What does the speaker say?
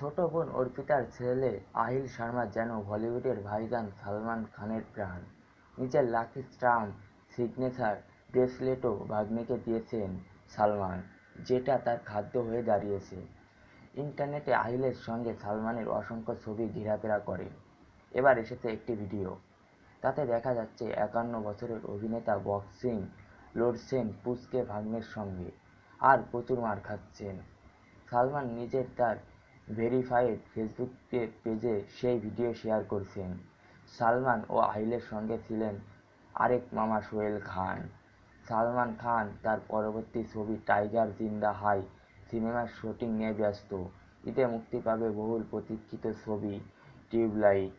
ছোট বোন অর্পিতার ছেলে আহিল শর্মা যেন বলিউডের ভাইজান সালমান খানের প্রাণ নিজের লাকি স্টাম্প সিগনেচার ব্রেসলেটও ভাগ্নিকে দিয়েছেন সালমান যেটা তার খাদ্য হয়ে দাঁড়িয়েছে ইন্টারনেটে আহিলের সঙ্গে সালমানের অসংখ্য ছবি ঘেরাফেরা করে এবার এসেছে একটি ভিডিও তাতে দেখা যাচ্ছে একান্ন বছরের অভিনেতা বক্সিং লড়ছেন পুচকে ভাগ্নের সঙ্গে আর প্রচুর মার খাচ্ছেন সালমান নিজের তার ভেরিফাইড ফেসবুক পেজে সেই ভিডিও শেয়ার করছেন সালমান ও আহিলের সঙ্গে ছিলেন আরেক মামা সোহেল খান সালমান খান তার পরবর্তী ছবি টাইগার জিন্দা হাই সিনেমার শুটিং নিয়ে ব্যস্ত ঈদে মুক্তি পাবে বহুল প্রতীক্ষিত ছবি টিউবলাইট